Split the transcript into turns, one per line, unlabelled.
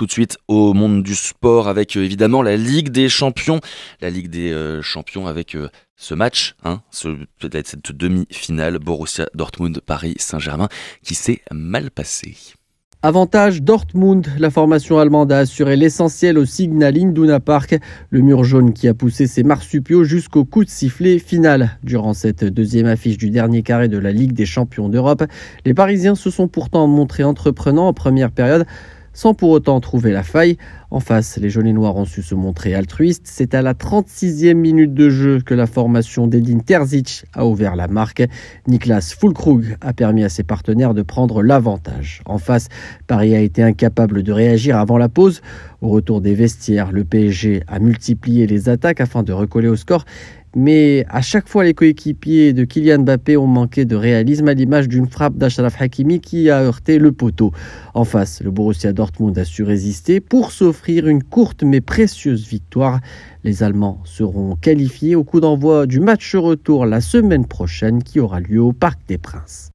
Tout de suite au monde du sport avec euh, évidemment la Ligue des Champions. La Ligue des euh, Champions avec euh, ce match, hein, peut-être cette demi-finale Borussia Dortmund Paris Saint-Germain qui s'est mal passé.
Avantage Dortmund, la formation allemande a assuré l'essentiel au Signal Induna Park, le mur jaune qui a poussé ses marsupiaux jusqu'au coup de sifflet final. Durant cette deuxième affiche du dernier carré de la Ligue des Champions d'Europe, les Parisiens se sont pourtant montrés entreprenants en première période sans pour autant trouver la faille. En face, les jaunes et noirs ont su se montrer altruistes. C'est à la 36e minute de jeu que la formation d'Edin Terzic a ouvert la marque. Niklas Fulkrug a permis à ses partenaires de prendre l'avantage. En face, Paris a été incapable de réagir avant la pause. Au retour des vestiaires, le PSG a multiplié les attaques afin de recoller au score, mais à chaque fois les coéquipiers de Kylian Mbappé ont manqué de réalisme à l'image d'une frappe d'Ashraf Hakimi qui a heurté le poteau. En face, le Borussia Dortmund a su résister pour s'offrir une courte mais précieuse victoire. Les Allemands seront qualifiés au coup d'envoi du match retour la semaine prochaine qui aura lieu au Parc des Princes.